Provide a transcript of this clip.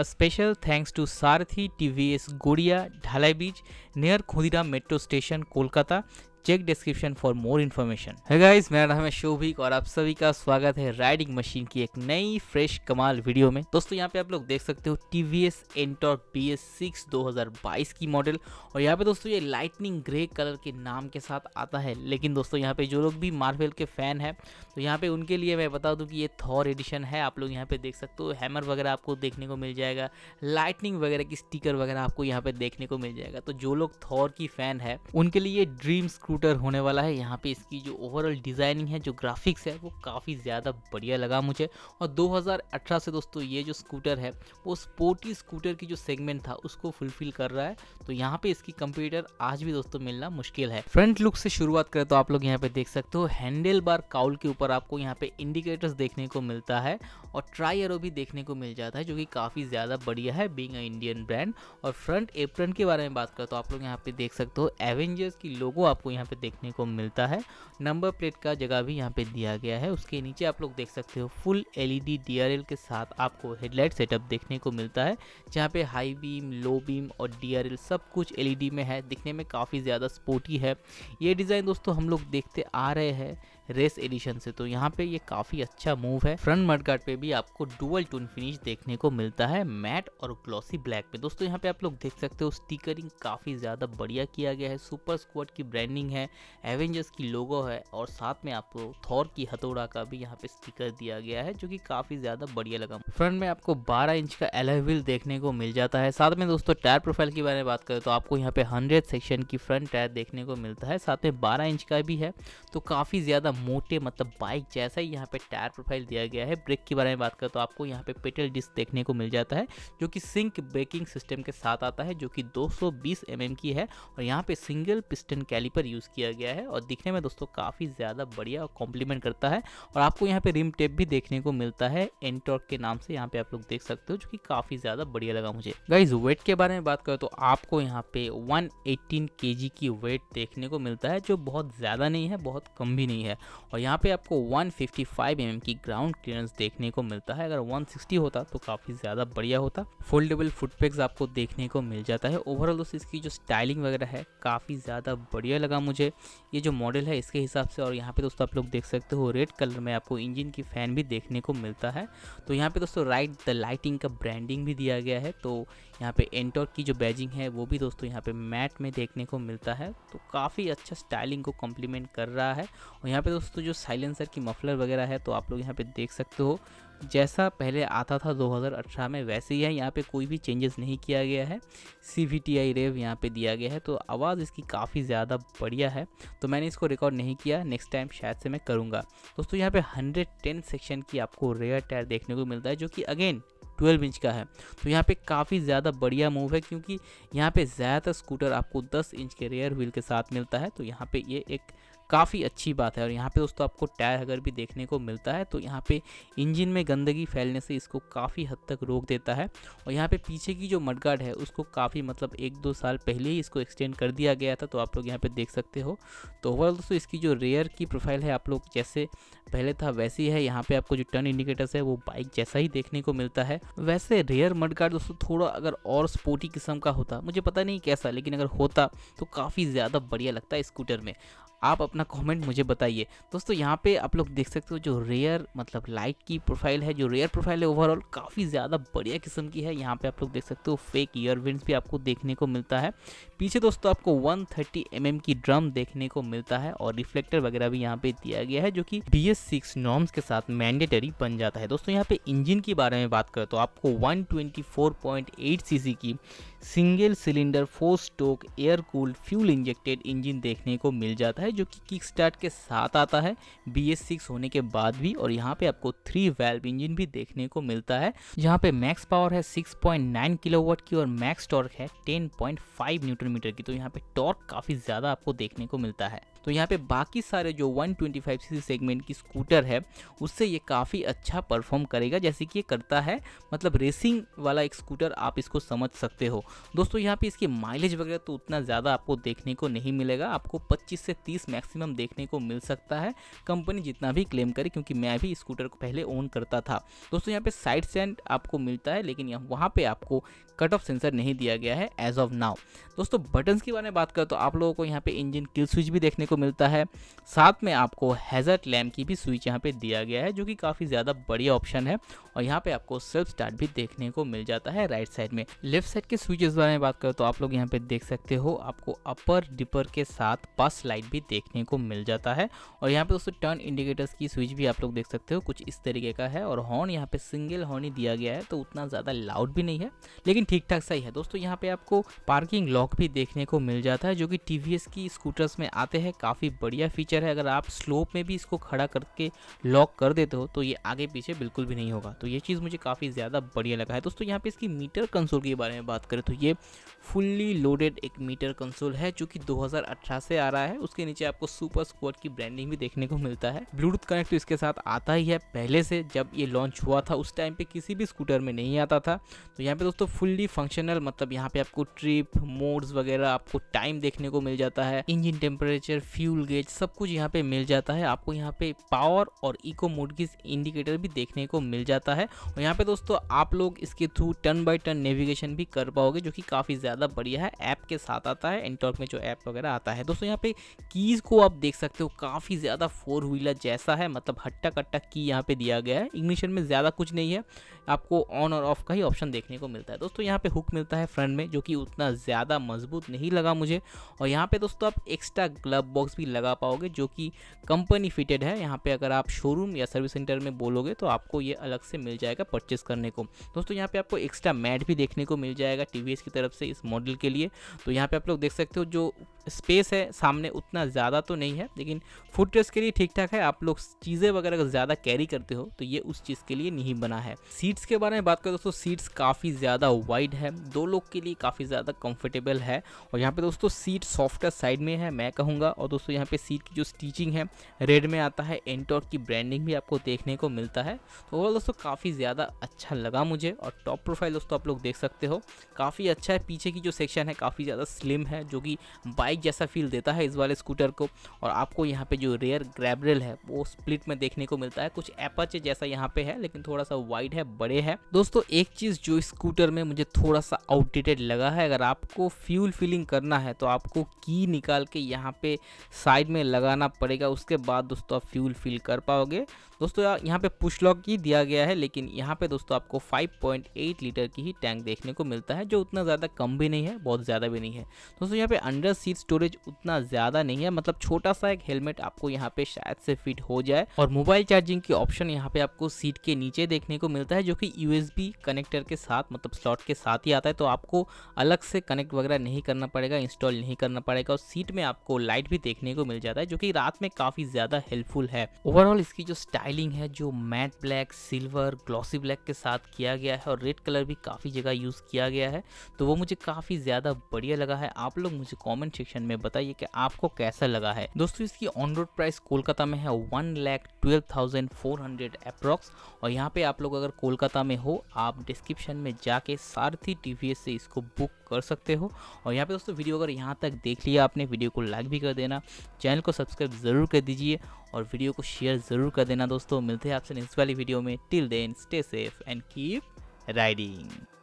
A special thanks to Sarathi TVS Godia Dhalai Beach near Khudira Metro Station, Kolkata check description for more information है guys मेरा नाम है शोभिक और आप सभी का स्वागत है राइडिंग मशीन की एक नई फ्रेश कमाल वीडियो में दोस्तों यहाँ पे आप लोग देख सकते हो T V S Ntorq B S six दो हजार बाईस की मॉडल और यहाँ पे दोस्तों ये लाइटनिंग ग्रे कलर के नाम के साथ आता है लेकिन दोस्तों यहाँ पे जो लोग भी मार्वल के फैन है तो यहाँ पे उनके लिए मैं बता दूँ कि ये थॉर एडिशन है आप लोग यहाँ पे देख सकते हो हैमर वगैरह आपको देखने को मिल जाएगा लाइटनिंग वगैरह की स्टिकर वगैरह आपको यहाँ पे देखने को मिल जाएगा तो जो लोग थॉर की फैन है उनके लिए ड्रीम्स स्कूटर होने वाला है यहाँ पे इसकी जो ओवरऑल डिज़ाइनिंग है जो ग्राफिक्स है वो काफ़ी ज़्यादा बढ़िया लगा मुझे और 2018 से दोस्तों ये जो स्कूटर है वो स्पोर्टी स्कूटर की जो सेगमेंट था उसको फुलफिल कर रहा है तो यहाँ पे इसकी कंप्यूटर आज भी दोस्तों मिलना मुश्किल है फ्रंट लुक से शुरुआत करें तो आप लोग यहाँ पे देख सकते हो हैंडल बार काउल के ऊपर आपको यहाँ पे इंडिकेटर्स देखने को मिलता है और ट्राई एरो भी देखने को मिल जाता है जो कि काफ़ी ज़्यादा बढ़िया है बींग अ इंडियन ब्रांड और फ्रंट एप्रन के बारे में बात करें तो आप लोग यहाँ पे देख सकते हो एवेंजर्स की लोगो आपको यहाँ पे देखने को मिलता है नंबर प्लेट का जगह भी यहाँ पे दिया गया है उसके नीचे आप लोग देख सकते हो फुल एलईडी डीआरएल e के साथ आपको हेडलाइट सेटअप देखने को मिलता है जहाँ पे हाई बीम लो बीम और डीआरएल सब कुछ एलईडी e में है दिखने में काफ़ी ज़्यादा स्पोर्टी है ये डिज़ाइन दोस्तों हम लोग देखते आ रहे हैं रेस एडिशन से तो यहाँ पे ये काफ़ी अच्छा मूव है फ्रंट मडगार्ड पे भी आपको डुअल टून फिनिश देखने को मिलता है मैट और ग्लॉसी ब्लैक में दोस्तों यहाँ पे आप लोग देख सकते हो स्टिकरिंग काफ़ी ज़्यादा बढ़िया किया गया है सुपर स्क्वाड की ब्रांडिंग है एवेंजर्स की लोगो है और साथ में आपको थॉर की हथौड़ा का भी यहाँ पे स्टिकर दिया गया है जो की काफ़ी ज़्यादा बढ़िया लगा फ्रंट में आपको बारह इंच का एलेवल देखने को मिल जाता है साथ में दोस्तों टायर प्रोफाइल के बारे में बात करें तो आपको यहाँ पे हंड्रेड सेक्शन की फ्रंट टायर देखने को मिलता है साथ में बारह इंच का भी है तो काफ़ी ज़्यादा मोटे मतलब बाइक जैसा ही यहाँ पे टायर प्रोफाइल दिया गया है ब्रेक के बारे में बात करें तो आपको यहाँ पे पेटल डिस्क देखने को मिल जाता है जो कि सिंक ब्रेकिंग सिस्टम के साथ आता है जो कि 220 mm की है और यहाँ पे सिंगल पिस्टन कैलिपर यूज़ किया गया है और दिखने में दोस्तों काफ़ी ज़्यादा बढ़िया और कॉम्प्लीमेंट करता है और आपको यहाँ पे रिम टेप भी देखने को मिलता है एनटॉर्क के नाम से यहाँ पे आप लोग देख सकते हो जो कि काफ़ी ज़्यादा बढ़िया लगा मुझे गाइज वेट के बारे में बात करें तो आपको यहाँ पे वन एटीन की वेट देखने को मिलता है जो बहुत ज़्यादा नहीं है बहुत कम भी नहीं है और यहाँ पे आपको 155 फिफ्टी mm की ग्राउंड क्लियरेंस देखने को मिलता है अगर 160 होता तो काफ़ी ज़्यादा बढ़िया होता फोल्डेबल फुटपैक्स आपको देखने को मिल जाता है ओवरऑल दोस्तों इसकी जो स्टाइलिंग वगैरह है काफ़ी ज़्यादा बढ़िया लगा मुझे ये जो मॉडल है इसके हिसाब से और यहाँ पे दोस्तों आप लोग देख सकते हो रेड कलर में आपको इंजिन की फ़ैन भी देखने को मिलता है तो यहाँ पे दोस्तों राइट द लाइटिंग का ब्रांडिंग भी दिया गया है तो यहाँ पे एंटोर की जो बैजिंग है वो भी दोस्तों यहाँ पे मैट में देखने को मिलता है तो काफ़ी अच्छा स्टाइलिंग को कॉम्प्लीमेंट कर रहा है और यहाँ पे पे दोस्तों जो साइलेंसर की मफलर वगैरह है तो आप लोग यहाँ पे देख सकते हो जैसा पहले आता था 2018 में वैसे ही है यहाँ पे कोई भी चेंजेस नहीं किया गया है सी वी टी आई रेव यहाँ पर दिया गया है तो आवाज़ इसकी काफ़ी ज़्यादा बढ़िया है तो मैंने इसको रिकॉर्ड नहीं किया नेक्स्ट टाइम शायद से मैं करूँगा दोस्तों यहाँ पे हंड्रेड सेक्शन की आपको रेयर टायर देखने को मिलता है जो कि अगेन ट्वेल्व इंच का है तो यहाँ पे काफ़ी ज़्यादा बढ़िया मूव है क्योंकि यहाँ पे ज़्यादातर स्कूटर आपको दस इंच के रेयर व्हील के साथ मिलता है तो यहाँ पे ये एक काफ़ी अच्छी बात है और यहाँ पे दोस्तों आपको टायर अगर भी देखने को मिलता है तो यहाँ पे इंजन में गंदगी फैलने से इसको काफ़ी हद तक रोक देता है और यहाँ पे पीछे की जो मडगार्ड है उसको काफ़ी मतलब एक दो साल पहले ही इसको एक्सटेंड कर दिया गया था तो आप लोग यहाँ पर देख सकते हो तो ओवरऑल दोस्तों इसकी जो रेयर की प्रोफाइल है आप लोग जैसे पहले था वैसी है यहाँ पे आपको जो टर्न इंडिकेटर्स है वो बाइक जैसा ही देखने को मिलता है वैसे रेयर मड गार्ड दोस्तों थोड़ा अगर और स्पोर्टी किस्म का होता मुझे पता नहीं कैसा लेकिन अगर होता तो काफ़ी ज़्यादा बढ़िया लगता है स्कूटर में आप अपना कमेंट मुझे बताइए दोस्तों यहाँ पे आप लोग देख सकते हो जो रेयर मतलब लाइट की प्रोफाइल है जो रेयर प्रोफाइल है ओवरऑल काफ़ी ज़्यादा बढ़िया किस्म की है यहाँ पे आप लोग देख सकते हो फेक ईयरविंड्स भी आपको देखने को मिलता है पीछे दोस्तों आपको 130 थर्टी mm की ड्रम देखने को मिलता है और रिफ्लेक्टर वगैरह भी यहाँ पे दिया गया है जो कि बी सिक्स नॉर्म्स के साथ मैंडेटरी बन जाता है दोस्तों यहाँ पे इंजन के बारे में बात करें तो आपको 124.8 सीसी की single cylinder four stroke air cooled fuel injected engine देखने को मिल जाता है जो कि किक स्टार्ट के साथ आता है बी एस सिक्स होने के बाद भी और यहाँ पे आपको थ्री वेल्व इंजन भी देखने को मिलता है यहाँ पे मैक्स पावर है 6.9 किलोवाट की और मैक्स टॉर्क है 10.5 न्यूटन मीटर की तो यहाँ पे टॉर्क काफ़ी ज़्यादा आपको देखने को मिलता है तो यहाँ पे बाकी सारे जो 125 सीसी सेगमेंट की स्कूटर है उससे ये काफ़ी अच्छा परफॉर्म करेगा जैसे कि ये करता है मतलब रेसिंग वाला एक स्कूटर आप इसको समझ सकते हो दोस्तों यहाँ पे इसकी माइलेज वगैरह तो उतना ज़्यादा आपको देखने को नहीं मिलेगा आपको 25 से 30 मैक्सिमम देखने को मिल सकता है कंपनी जितना भी क्लेम करे क्योंकि मैं भी स्कूटर को पहले ओन करता था दोस्तों यहाँ पे साइड सेंट आपको मिलता है लेकिन वहाँ पर आपको कट ऑफ सेंसर नहीं दिया गया है एज ऑफ नाउ दोस्तों बटन्स के बारे में बात करें तो आप लोगों को यहाँ पे इंजन किल स्विच भी देखने को मिलता है साथ में आपको हैजर्ट लैम्प की भी स्विच यहाँ पे दिया गया है जो कि काफ़ी ज़्यादा बढ़िया ऑप्शन है और यहाँ पे आपको सेल्फ स्टार्ट भी देखने को मिल जाता है राइट साइड में लेफ्ट साइड के स्विच किस बारे में बात करें तो आप लोग यहाँ पे देख सकते हो आपको अपर डिपर के साथ पास लाइट भी देखने को मिल जाता है और यहाँ पे दोस्तों टर्न इंडिकेटर्स की स्विच भी आप लोग देख सकते हो कुछ इस तरीके का है और हॉर्न यहाँ पे सिंगल हॉर्न ही दिया गया है तो उतना ज़्यादा लाउड भी नहीं है लेकिन ठीक ठाक सही है दोस्तों यहाँ पर आपको पार्किंग लॉक भी देखने को मिल जाता है जो कि टी की स्कूटर्स में आते हैं काफ़ी बढ़िया फीचर है अगर आप स्लोप में भी इसको खड़ा करके लॉक कर देते हो तो ये आगे पीछे बिल्कुल भी नहीं होगा तो ये चीज़ मुझे काफ़ी ज़्यादा बढ़िया लगा है दोस्तों यहाँ पे इसकी मीटर कंसोल के बारे में बात करें तो तो ये फुल्ली लोडेड एक मीटर कंसोल है जो कि 2018 से आ रहा है उसके नीचे आपको सुपर स्क्वाड की ब्रांडिंग भी देखने को मिलता है ब्लूटूथ कनेक्ट तो इसके साथ आता ही है पहले से जब ये लॉन्च हुआ था उस टाइम पे किसी भी स्कूटर में नहीं आता था तो यहाँ पे दोस्तों फुल्ली फंक्शनल मतलब यहाँ पे आपको ट्रिप मोड्स वगैरह आपको टाइम देखने को मिल जाता है इंजिन टेम्परेचर फ्यूल गेज सब कुछ यहाँ पे मिल जाता है आपको यहाँ पे पावर और इको मोड की इंडिकेटर भी देखने को मिल जाता है और यहाँ पे दोस्तों आप लोग इसके through turn by turn navigation भी कर पाओगे होंगे जो कि काफ़ी ज़्यादा बढ़िया है ऐप के साथ आता है एंटॉर्क में जो ऐप वगैरह आता है दोस्तों यहाँ पे कीज़ को आप देख सकते हो काफ़ी ज़्यादा फोर व्हीलर जैसा है मतलब हट्टा कट्टा की यहाँ पे दिया गया है इग्निशन में ज़्यादा कुछ नहीं है आपको ऑन और ऑफ का ही ऑप्शन देखने को मिलता है दोस्तों यहाँ पर हुक मिलता है फ्रंट में जो कि उतना ज़्यादा मजबूत नहीं लगा मुझे और यहाँ पर दोस्तों आप एक्स्ट्रा ग्लब बॉक्स भी लगा पाओगे जो कि कंपनी फिटेड है यहाँ पर अगर आप शोरूम या सर्विस सेंटर में बोलोगे तो आपको ये अलग से मिल जाएगा परचेस करने को दोस्तों यहाँ पे आपको एक्स्ट्रा मैट भी देखने को मिल जाएगा टी टीवीएस की तरफ से इस मॉडल के लिए तो यहाँ पे आप लोग देख सकते हो जो स्पेस है सामने उतना ज़्यादा तो नहीं है लेकिन फुट रेस्ट के लिए ठीक ठाक है आप लोग चीज़ें वगैरह अगर ज़्यादा कैरी करते हो तो ये उस चीज़ के लिए नहीं बना है सीट्स के बारे में बात करें दोस्तों सीट्स काफ़ी ज़्यादा वाइड है दो लोग के लिए काफ़ी ज़्यादा कम्फर्टेबल है और यहाँ पर दोस्तों सीट सॉफ्टवेयर साइड में है मैं कहूँगा और दोस्तों यहाँ पर सीट की जो स्टीचिंग है रेड में आता है एंटॉर की ब्रांडिंग भी आपको देखने को मिलता है तो ओवरऑल दोस्तों काफ़ी ज़्यादा अच्छा लगा मुझे और टॉप प्रोफाइल दोस्तों आप लोग देख सकते हो काफ़ी काफ़ी अच्छा है पीछे की जो सेक्शन है काफ़ी ज़्यादा स्लिम है जो कि बाइक जैसा फील देता है इस वाले स्कूटर को और आपको यहाँ पे जो रेयर ग्रैबरेल है वो स्प्लिट में देखने को मिलता है कुछ एपच जैसा यहाँ पे है लेकिन थोड़ा सा वाइड है बड़े है दोस्तों एक चीज़ जो स्कूटर में मुझे थोड़ा सा आउटडेटेड लगा है अगर आपको फ्यूल फिलिंग करना है तो आपको की निकाल के यहाँ पे साइड में लगाना पड़ेगा उसके बाद दोस्तों आप फ्यूल फिल कर पाओगे दोस्तों यहाँ पे पुश लॉक ही दिया गया है लेकिन यहाँ पे दोस्तों आपको 5.8 लीटर की ही टैंक देखने को मिलता है जो उतना ज़्यादा कम भी नहीं है बहुत ज़्यादा भी नहीं है दोस्तों यहाँ पे अंडर सीट स्टोरेज उतना ज़्यादा नहीं है मतलब छोटा सा एक हेलमेट आपको यहाँ पे शायद से फिट हो जाए और मोबाइल चार्जिंग की ऑप्शन यहाँ पे आपको सीट के नीचे देखने को मिलता है जो कि यू कनेक्टर के साथ मतलब स्लॉट के साथ ही आता है तो आपको अलग से कनेक्ट वगैरह नहीं करना पड़ेगा इंस्टॉल नहीं करना पड़ेगा और सीट में आपको लाइट भी देखने को मिल जाता है जो कि रात में काफ़ी ज़्यादा हेल्पफुल है ओवरऑल इसकी जो स्टाइल स्टाइलिंग है जो matte black silver glossy black के साथ किया गया है और रेड कलर भी काफ़ी जगह यूज़ किया गया है तो वो मुझे काफ़ी ज़्यादा बढ़िया लगा है आप लोग मुझे कमेंट सेक्शन में बताइए कि आपको कैसा लगा है दोस्तों इसकी ऑन रोड प्राइस कोलकाता में है one lakh twelve thousand four hundred approx और यहाँ पर आप लोग अगर कोलकाता में हो आप डिस्क्रिप्शन में जाके सारथी टी से इसको बुक कर सकते हो और यहाँ पे दोस्तों वीडियो अगर यहाँ तक देख लिया आपने वीडियो को लाइक भी कर देना चैनल को सब्सक्राइब ज़रूर कर दीजिए और वीडियो को शेयर ज़रूर कर देना दोस्तों मिलते हैं आपसे नेक्स्ट वाली वीडियो में till then stay safe and keep riding